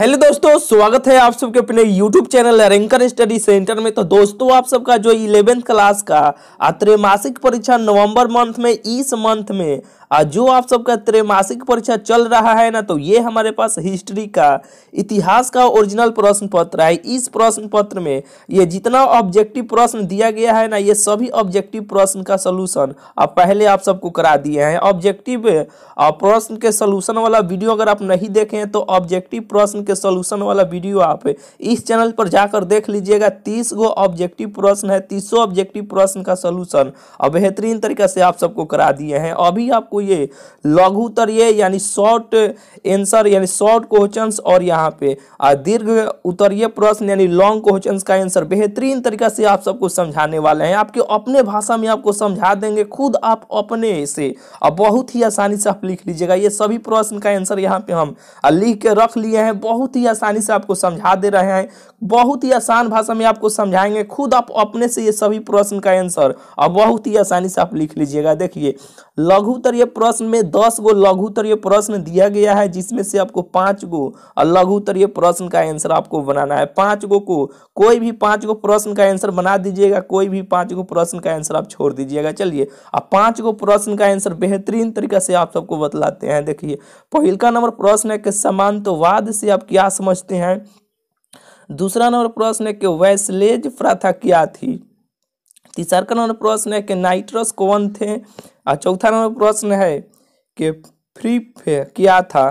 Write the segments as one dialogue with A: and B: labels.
A: hello दोस्तों स्वागत है आप सबके अपने YouTube channel Ranker Study Centre में तो दोस्तों आप सबका जो इलेवेंथ क्लास का त्रैमासिक परीक्षा नवंबर मंथ में इस मंथ में जो आप सबका त्रैमासिक परीक्षा चल रहा है ना तो ये हमारे पास हिस्ट्री का इतिहास का ओरिजिनल प्रश्न पत्र है इस प्रश्न पत्र में ये जितना ऑब्जेक्टिव प्रश्न दिया गया है ना ये सभी ऑब्जेक्टिव प्रश्न का सोल्यूशन अब पहले आप सबको करा दिए हैं ऑब्जेक्टिव प्रश्न के सोल्यूशन वाला वीडियो अगर आप नहीं देखें तो ऑब्जेक्टिव प्रश्न के सोल्यूशन वाला वीडियो आप इस चैनल पर जाकर देख लीजिएगा तीस गो ऑब्जेक्टिव प्रश्न है तीसों ऑब्जेक्टिव प्रश्न का सोल्यूशन और बेहतरीन तरीके से आप सबको करा दिए हैं अभी आपको ये लघुतर ये यानी शॉर्ट एंसर यानी शॉर्ट क्वेश्चन और यहाँ पे दीर्घ उत्तरीय प्रश्न यानी लॉन्ग क्वेश्चन का आंसर बेहतरीन तरीके से आप सबको समझाने वाले हैं आपके अपने भाषा में आपको समझा देंगे खुद आप अपने से बहुत ही आसानी से आप लिख लीजिएगा ये सभी प्रश्न का आंसर यहाँ पे हम लिख के रख लिए हैं बहुत बहुत ही आसानी से आपको समझा दे रहे हैं बहुत ही आसान भाषा में आपको समझाएंगे खुद आप अपने से ये सभी प्रश्न का आंसर और बहुत ही आसानी से आप लिख लीजिएगा देखिए लघुतर ये प्रश्न में दस गो लघुतर ये प्रश्न दिया गया है जिसमें से आपको पांच गो और ये प्रश्न का आंसर आपको बनाना है पांच गो को कोई भी पांच गो प्रश्न का आंसर बना दीजिएगा कोई भी पांच गो प्रश्न का आंसर आप छोड़ दीजिएगा चलिए अब पांच गो प्रश्न का आंसर बेहतरीन तरीका से आप सबको बतलाते हैं देखिए पहल का नंबर प्रश्न है कि समानतवाद से आप क्या समझते हैं दूसरा नंबर प्रश्न है कि वैसलेज प्रथा क्या थी तीसरा नंबर प्रश्न है कि नाइट्रस कौन थे और चौथा नंबर प्रश्न है कि फ्री फेयर क्या था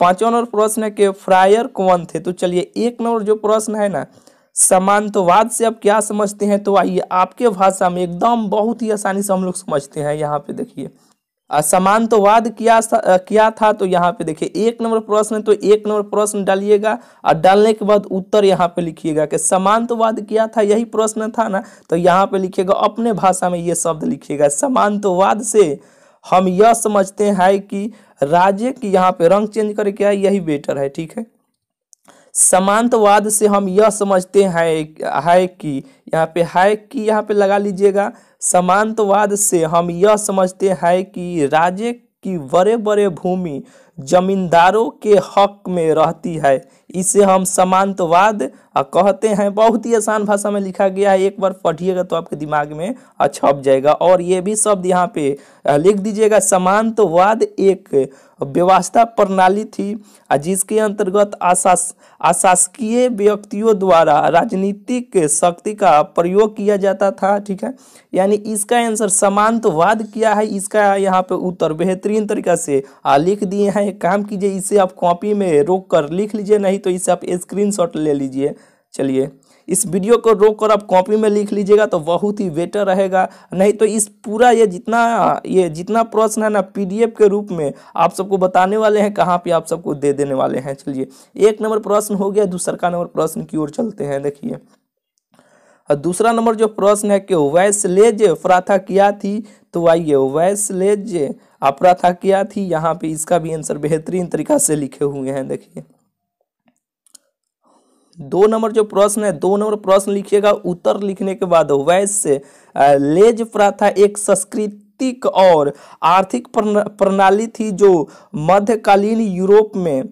A: पांचवा नंबर प्रश्न है कि फ्रायर कौन थे तो चलिए एक नंबर जो प्रश्न है ना समानत्ववाद से आप क्या समझते हैं तो आइए आपके भाषा में एकदम बहुत ही आसानी से हम लोग समझते हैं यहाँ पे देखिए समानतवाद तो किया किया था तो यहाँ पे देखिए एक नंबर प्रश्न तो एक नंबर प्रश्न डालिएगा और डालने के बाद उत्तर यहाँ पे लिखिएगा कि समानतवाद तो किया था यही प्रश्न था ना तो यहाँ पे लिखिएगा अपने भाषा में ये शब्द लिखिएगा समानतवाद तो से हम यह समझते हैं कि राज्य की यहाँ पे रंग चेंज करके आए यही बेटर है ठीक है समांतवाद से हम यह समझते हैं है कि यहाँ पे है कि यहाँ पे लगा लीजिएगा समांतवाद से हम यह समझते हैं कि राज्य की बड़े बड़े भूमि जमींदारों के हक में रहती है इसे हम समांतवाद कहते हैं बहुत ही आसान भाषा में लिखा गया है एक बार पढ़िएगा तो आपके दिमाग में छप जाएगा और ये भी शब्द यहाँ पे लिख दीजिएगा समांतवाद एक व्यवस्था प्रणाली थी जिसके अंतर्गत आशास आशासकीय व्यक्तियों द्वारा राजनीतिक शक्ति का प्रयोग किया जाता था ठीक है यानी इसका आंसर समांतवाद किया है इसका यहाँ पे उत्तर बेहतरीन तरीका से लिख दिए हैं है काम कीजिए इसे आप कॉपी में रोक कर लिख लीजिए नहीं तो इसे आप स्क्रीनशॉट ले लीजिए चलिए इस वीडियो को रोक कर आप कॉपी में लिख लीजिएगा तो बहुत ही बेटर रहेगा नहीं तो इस पूरा ये जितना ये जितना प्रश्न है ना पीडीएफ के रूप में आप सबको बताने वाले हैं कहाँ पे आप सबको दे देने वाले हैं चलिए एक नंबर प्रश्न हो गया दूसरा का नंबर प्रश्न की ओर चलते हैं देखिए और दूसरा नंबर जो प्रश्न है कि वैसलेज प्राथा किया थी तो आइए वैसलेज अप्राथा किया थी यहाँ पे इसका भी आंसर बेहतरीन तरीका से लिखे हुए हैं देखिए दो नंबर जो प्रश्न है दो नंबर प्रश्न लिखिएगा उत्तर लिखने के बाद वैश्य लेज प्राथा एक संस्कृत राजनीतिक और आर्थिक प्रणाली थी जो मध्यकालीन यूरोप में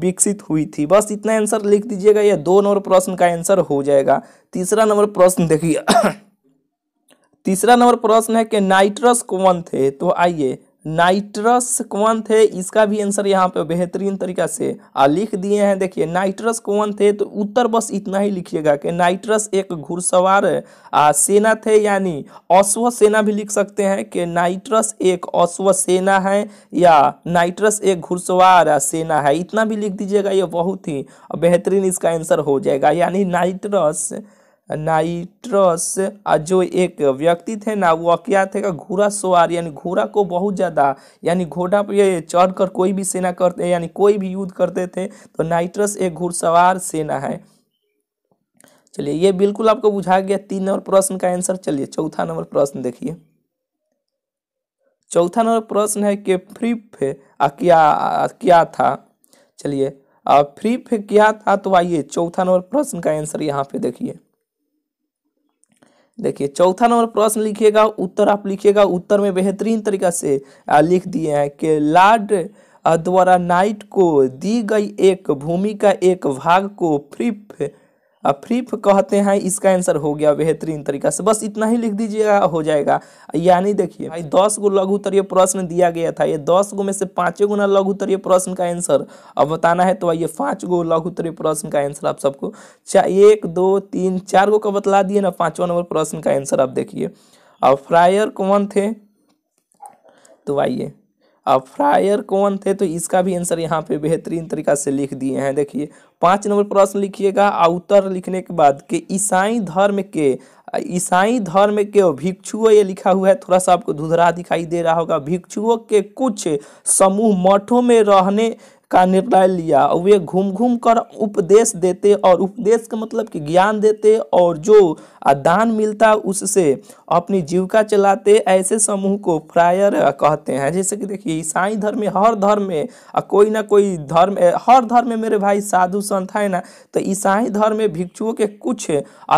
A: विकसित हुई थी बस इतना आंसर लिख दीजिएगा यह दो नंबर प्रश्न का आंसर हो जाएगा तीसरा नंबर प्रश्न देखिए तीसरा नंबर प्रश्न है कि नाइट्रस कौन थे तो आइए नाइट्रस कौन थे इसका भी आंसर यहाँ पे बेहतरीन तरीका से आ लिख दिए हैं देखिए नाइट्रस कौन थे तो उत्तर बस इतना ही लिखिएगा कि नाइट्रस एक घुड़सवार सेना थे यानी अश्व सेना भी लिख सकते हैं कि नाइट्रस एक अश्व सेना है या नाइट्रस एक घुड़सवार सेना है इतना भी लिख दीजिएगा ये बहुत ही बेहतरीन इसका आंसर हो जाएगा यानी नाइट्रस नाइट्रस जो एक व्यक्ति थे ना वो क्या थे का घोड़ा सवार यानी घोड़ा को बहुत ज़्यादा यानी घोड़ा पर चढ़कर कोई भी सेना करते यानी कोई भी युद्ध करते थे तो नाइट्रस एक घुड़सवार सेना है चलिए ये बिल्कुल आपको बुझा गया तीन नंबर प्रश्न का आंसर चलिए चौथा नंबर प्रश्न देखिए चौथा नंबर प्रश्न है कि फ्रीफ क्या क्या था चलिए फ्रीफ क्या था तो आइए चौथा नंबर प्रश्न का आंसर यहाँ पे देखिए देखिए चौथा नंबर प्रश्न लिखिएगा उत्तर आप लिखिएगा उत्तर में बेहतरीन तरीका से लिख दिए हैं कि लॉर्ड द्वारा नाइट को दी गई एक भूमि का एक भाग को फ्रिप फ्रीफ कहते हैं इसका आंसर हो गया बेहतरीन तरीका से बस इतना ही लिख दीजिएगा हो जाएगा यानी देखिए भाई दस गो लघु उत्तरीय प्रश्न दिया गया था ये दस गो में से पाँचे गुना लघु उत्तरीय प्रश्न का आंसर अब बताना है तो ये पाँच गो उत्तरीय प्रश्न का आंसर आप सबको एक दो तीन चार गो का बतला दिए ना पाँचवा नंबर प्रश्न का आंसर आप देखिए अब फ्रायर कौन थे तो आइए अब फ्रायर कौन थे तो इसका भी आंसर यहाँ पे बेहतरीन तरीका से लिख दिए हैं देखिए पाँच नंबर प्रश्न लिखिएगा आउतर लिखने के बाद के ईसाई धर्म के ईसाई धर्म के भिक्षुओं ये लिखा हुआ है थोड़ा सा आपको धुधरा दिखाई दे रहा होगा भिक्षुओं के कुछ समूह मठों में रहने का निर्णय लिया वे घूम घूम कर उपदेश देते और उपदेश का मतलब कि ज्ञान देते और जो दान मिलता उससे अपनी जीविका चलाते ऐसे समूह को फ्रायर कहते हैं जैसे कि देखिए ईसाई धर्म में हर धर्म में कोई ना कोई धर्म हर धर्म में मेरे भाई साधु संत है ना तो ईसाई धर्म में भिक्षुओं के कुछ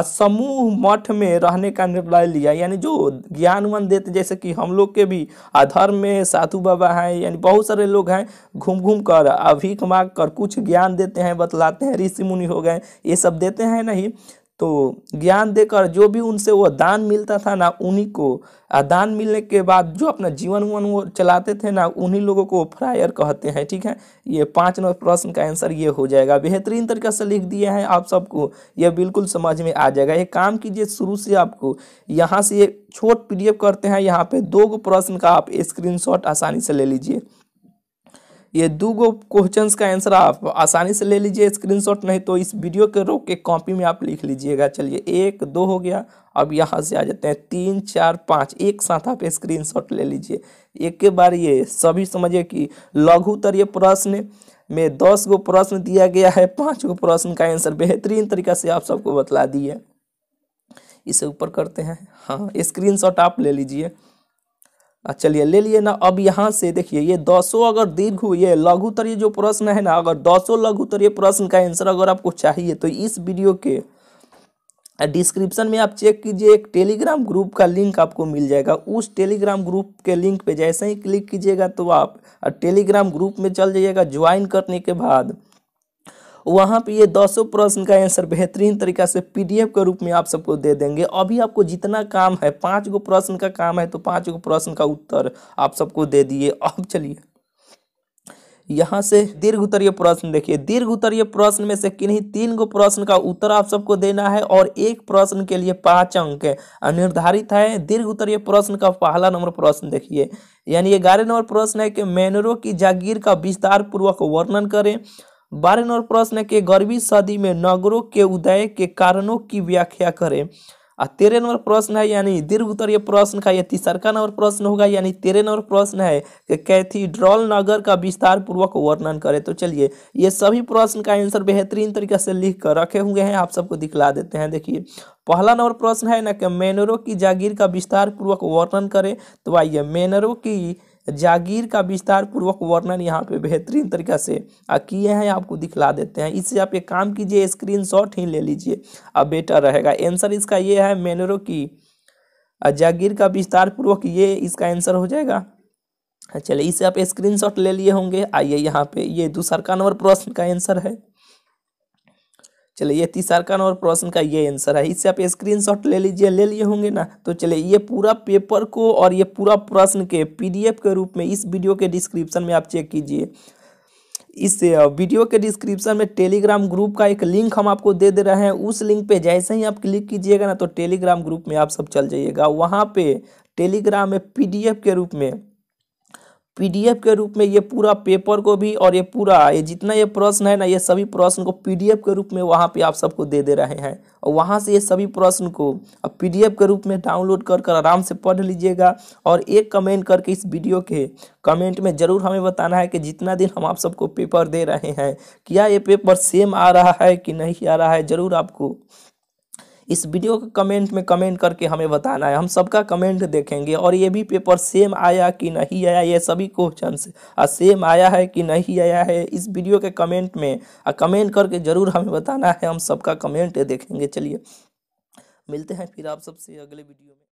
A: समूह मठ में रहने का निर्णय लिया यानी जो ज्ञानवन देते जैसे कि हम लोग के भी धर्म में साधु बाबा हैं यानी बहुत सारे लोग हैं घूम घूम कर अभीख मांग कर कुछ ज्ञान देते हैं बतलाते हैं ऋषि मुनि हो गए ये सब देते हैं नहीं तो ज्ञान देकर जो भी उनसे वो दान मिलता था ना उन्हीं को दान मिलने के बाद जो अपना जीवन वन वो चलाते थे ना उन्हीं लोगों को फ्रायर कहते हैं ठीक है ये पाँच नंबर प्रश्न का आंसर ये हो जाएगा बेहतरीन तरीके से लिख दिए हैं आप सबको ये बिल्कुल समझ में आ जाएगा ये काम कीजिए शुरू से आपको यहाँ से ये छोट पी करते हैं यहाँ पर दो प्रश्न का आप स्क्रीन आसानी से ले लीजिए ये दो गो क्वेश्चन का आंसर आप आसानी से ले लीजिए स्क्रीनशॉट नहीं तो इस वीडियो के रोक के कॉपी में आप लिख लीजिएगा चलिए एक दो हो गया अब यहाँ से आ जाते हैं तीन चार पाँच एक साथ आप स्क्रीनशॉट ले लीजिए एक के बार ये सभी समझिए कि लघुतरीय प्रश्न में दस गो प्रश्न दिया गया है पाँच गो प्रश्न का आंसर बेहतरीन तरीका से आप सबको बतला दिए इसे ऊपर करते हैं हाँ शॉट आप ले लीजिए चलिए ले लिए ना अब यहाँ से देखिए ये दसों अगर दीर्घ ये लघुतरीय जो प्रश्न है ना अगर दसों लघुतरीय प्रश्न का आंसर अगर आपको चाहिए तो इस वीडियो के डिस्क्रिप्शन में आप चेक कीजिए एक टेलीग्राम ग्रुप का लिंक आपको मिल जाएगा उस टेलीग्राम ग्रुप के लिंक पे जैसे ही क्लिक कीजिएगा तो आप टेलीग्राम ग्रुप में चल जाइएगा ज्वाइन करने के बाद वहाँ पे ये दसों प्रश्न का आंसर बेहतरीन तरीका से पीडीएफ के रूप में आप सबको दे देंगे अभी आपको जितना काम है पाँच गो प्रश्न का काम है तो पाँच गो प्रश्न का उत्तर आप सबको दे दिए अब चलिए यहाँ से दीर्घ उत्तरीय प्रश्न देखिए दीर्घ उत्तरीय प्रश्न में से किन्हीं तीन गो प्रश्न का उत्तर आप सबको देना है और एक प्रश्न के लिए पांच अंक निर्धारित है दीर्घ उत्तरीय प्रश्न का पहला नंबर प्रश्न देखिए यानी ग्यारह नंबर प्रश्न है कि मैनरो की जागीर का विस्तार पूर्वक वर्णन करें बारह नंबर प्रश्न के गर्वी सदी में नगरों के उदय के कारणों की व्याख्या करें और तेरह नंबर प्रश्न है यानी दीर्घ उत्तरीय प्रश्न का यह तीसरका नंबर प्रश्न होगा यानी तेरह नंबर प्रश्न है कि कैथीड्रॉल नगर का विस्तार पूर्वक वर्णन करें तो चलिए ये सभी प्रश्न का आंसर बेहतरीन तरीके से लिख कर रखे हुए हैं आप सबको दिखला देते हैं देखिए पहला नंबर प्रश्न है ना कि मैनरों की जागीर का विस्तार पूर्वक वर्णन करें तो आइए मैनरों की जागीर का विस्तार पूर्वक वर्णन यहाँ पे बेहतरीन तरीका से किए हैं आपको दिखला देते हैं इससे आप एक काम कीजिए स्क्रीन ही ले लीजिए अब बेटर रहेगा आंसर इसका ये है मेनरो की जागीर का विस्तार पूर्वक ये इसका आंसर हो जाएगा चलिए इसे आप स्क्रीनशॉट ले लिए होंगे आइए यहाँ पे ये दूसर का नंबर प्रश्न का आंसर है चलिए ये का और प्रश्न का ये आंसर है इससे आप स्क्रीनशॉट ले लीजिए ले लिए होंगे ना तो चलिए ये पूरा पेपर को और ये पूरा प्रश्न के पीडीएफ के रूप में इस वीडियो के डिस्क्रिप्शन में आप चेक कीजिए इस वीडियो के डिस्क्रिप्शन में टेलीग्राम ग्रुप का एक लिंक हम आपको दे दे रहे हैं उस लिंक पे जैसे ही आप क्लिक कीजिएगा ना तो टेलीग्राम ग्रुप में आप सब चल जाइएगा वहाँ पे टेलीग्राम में पीडीएफ के रूप में पीडीएफ के रूप में ये पूरा पेपर को भी और ये पूरा ये जितना ये प्रश्न है ना ये सभी प्रश्न को पीडीएफ के रूप में वहाँ पे आप सबको दे दे रहे हैं और वहाँ से ये सभी प्रश्न को अब पीडीएफ के रूप में डाउनलोड कर कर आराम से पढ़ लीजिएगा और एक कमेंट करके इस वीडियो के कमेंट में ज़रूर हमें बताना है कि जितना दिन हम आप सबको पेपर दे रहे हैं क्या ये पेपर सेम आ रहा है कि नहीं आ रहा है ज़रूर आपको इस वीडियो के कमेंट में कमेंट करके हमें बताना है हम सबका कमेंट देखेंगे और ये भी पेपर सेम आया कि नहीं आया ये सभी क्वेश्चन से, सेम आया है कि नहीं आया है इस वीडियो के कमेंट में आ, कमेंट करके ज़रूर हमें बताना है हम सबका कमेंट देखेंगे चलिए मिलते हैं फिर आप सबसे अगले वीडियो में